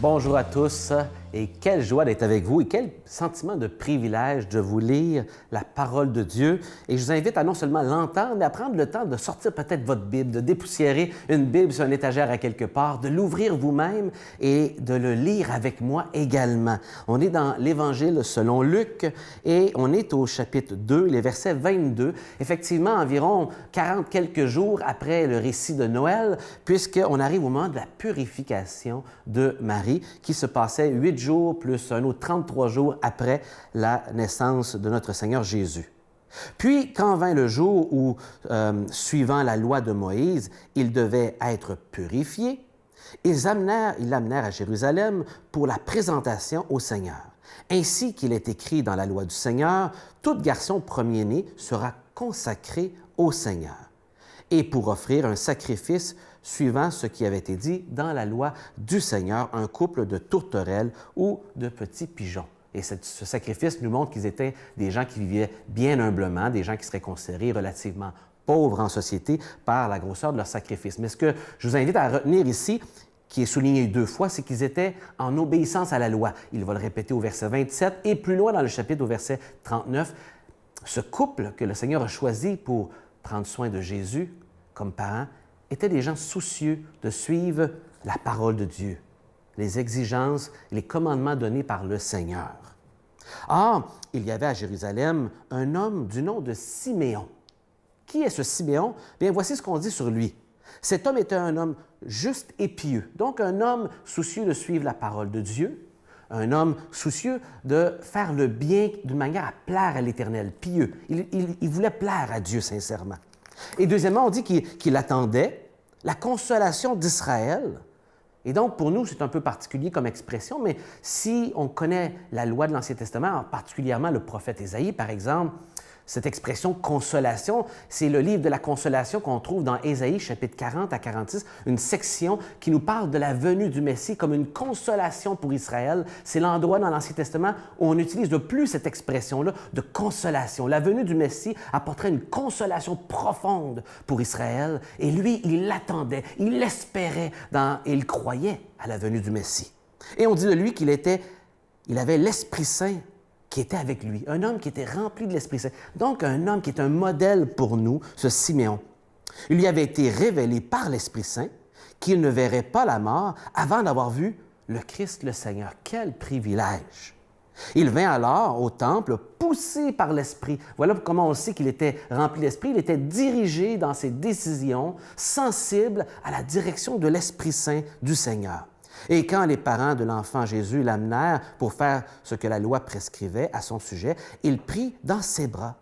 Bonjour à tous. Et quelle joie d'être avec vous et quel sentiment de privilège de vous lire la parole de Dieu. Et je vous invite à non seulement l'entendre, mais à prendre le temps de sortir peut-être votre Bible, de dépoussiérer une Bible sur une étagère à quelque part, de l'ouvrir vous-même et de le lire avec moi également. On est dans l'Évangile selon Luc et on est au chapitre 2, les versets 22. Effectivement, environ 40 quelques jours après le récit de Noël, puisqu'on arrive au moment de la purification de Marie qui se passait huit jours plus un autre 33 jours après la naissance de notre Seigneur Jésus. Puis, quand vint le jour où, euh, suivant la loi de Moïse, il devait être purifié, ils l'amenèrent à Jérusalem pour la présentation au Seigneur. Ainsi qu'il est écrit dans la loi du Seigneur, tout garçon premier-né sera consacré au Seigneur et pour offrir un sacrifice suivant ce qui avait été dit dans la loi du Seigneur, un couple de tourterelles ou de petits pigeons. Et ce, sacrifice nous montre qu'ils étaient des gens qui vivaient bien humblement, des gens qui seraient considérés relativement pauvres en société par la grosseur de leur sacrifice. Mais ce que je vous invite à retenir ici, qui est souligné deux fois, c'est qu'ils étaient en obéissance à la loi. Il va le répéter au verset 27 et plus loin dans le chapitre au verset 39. Ce couple que le Seigneur a choisi pour prendre soin de Jésus comme parents étaient des gens soucieux de suivre la parole de Dieu, les exigences, les commandements donnés par le Seigneur. Or, il y avait à Jérusalem un homme du nom de Siméon. Qui est ce Siméon? Bien, voici ce qu'on dit sur lui. Cet homme était un homme juste et pieux, donc un homme soucieux de suivre la parole de Dieu, un homme soucieux de faire le bien d'une manière à plaire à l'Éternel, pieux. Il, voulait plaire à Dieu sincèrement. Et deuxièmement, on dit qu'il attendait la consolation d'Israël. Et donc, pour nous, c'est un peu particulier comme expression, mais si on connaît la loi de l'Ancien Testament, particulièrement le prophète Ésaïe, par exemple, cette expression consolation, c'est le livre de la consolation qu'on trouve dans Ésaïe chapitre 40 à 46, une section qui nous parle de la venue du Messie comme une consolation pour Israël. C'est l'endroit dans l'Ancien Testament où on utilise plus cette expression-là de consolation. La venue du Messie apporterait une consolation profonde pour Israël et lui, il l'attendait, il l'espérait et il croyait à la venue du Messie. Et on dit de lui qu'il était, il avait l'Esprit Saint qui était avec lui, un homme qui était rempli de l'Esprit Saint. Donc un homme qui est un modèle pour nous, ce Siméon. Il lui avait été révélé par l'Esprit Saint qu'il ne verrait pas la mort avant d'avoir vu le Christ le Seigneur. Quel privilège! Il vint alors au temple poussé par l'Esprit. Voilà comment on sait qu'il était rempli d'Esprit. Il était dirigé dans ses décisions, sensible à la direction de l'Esprit Saint du Seigneur. Et quand les parents de l'enfant Jésus l'amenèrent pour faire ce que la loi prescrivait à son sujet, il prit dans ses bras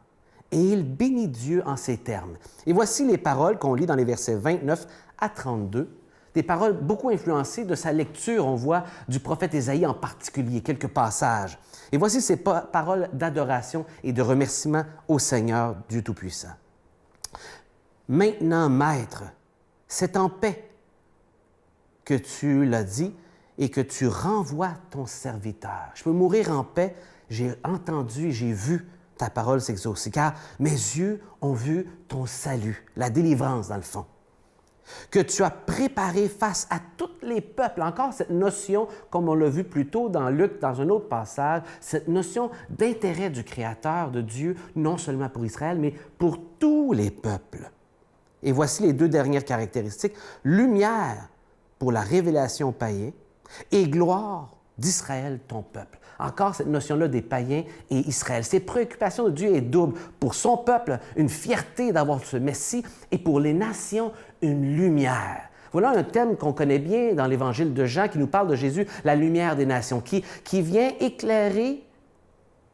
et il bénit Dieu en ces termes. Et voici les paroles qu'on lit dans les versets 29 à 32 des paroles beaucoup influencées de sa lecture, on voit, du prophète Ésaïe en particulier, quelques passages. Et voici ces paroles d'adoration et de remerciement au Seigneur Dieu Tout-Puissant. Maintenant, Maître, c'est en paix que tu l'as dit et que tu renvoies ton serviteur. Je peux mourir en paix, j'ai entendu, et j'ai vu ta parole s'exaucer, car mes yeux ont vu ton salut, la délivrance dans le fond, que tu as préparé face à tous les peuples. Encore cette notion, comme on l'a vu plus tôt dans Luc, dans un autre passage, cette notion d'intérêt du Créateur, de Dieu, non seulement pour Israël, mais pour tous les peuples. Et voici les deux dernières caractéristiques. Lumière pour la révélation païenne et gloire d'Israël, ton peuple. Encore cette notion-là des païens et Israël. Ces préoccupations de Dieu est double. Pour son peuple, une fierté d'avoir ce Messie et pour les nations, une lumière. Voilà un thème qu'on connaît bien dans l'Évangile de Jean qui nous parle de Jésus, la lumière des nations, qui, qui vient éclairer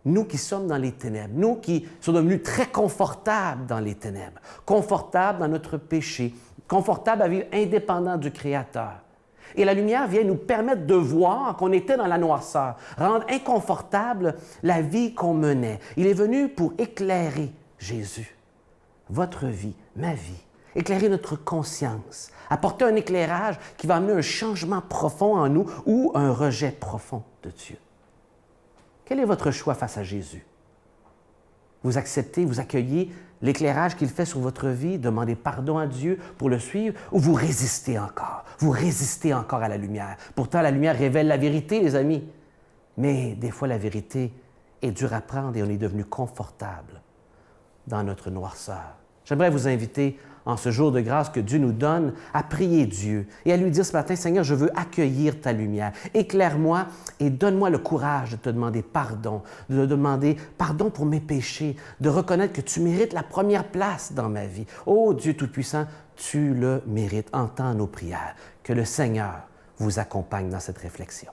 nous qui sommes dans les ténèbres, nous qui sommes devenus très confortables dans les ténèbres, confortables dans notre péché, confortable à vivre indépendant du Créateur. Et la lumière vient nous permettre de voir qu'on était dans la noirceur, rendre inconfortable la vie qu'on menait. Il est venu pour éclairer Jésus, votre vie, ma vie, éclairer notre conscience, apporter un éclairage qui va amener un changement profond en nous ou un rejet profond de Dieu. Quel est votre choix face à Jésus? Vous acceptez, vous accueillez l'éclairage qu'il fait sur votre vie, demandez pardon à Dieu pour le suivre, ou vous résistez encore, vous résistez encore à la lumière. Pourtant, la lumière révèle la vérité, les amis. Mais des fois, la vérité est dure à prendre et on est devenu confortable dans notre noirceur. J'aimerais vous inviter en ce jour de grâce que Dieu nous donne, à prier Dieu et à lui dire ce matin, Seigneur, je veux accueillir ta lumière. Éclaire-moi et donne-moi le courage de te demander pardon, de te demander pardon pour mes péchés, de reconnaître que tu mérites la première place dans ma vie. oh, Dieu Tout-Puissant, tu le mérites. Entends nos prières. Que le Seigneur vous accompagne dans cette réflexion.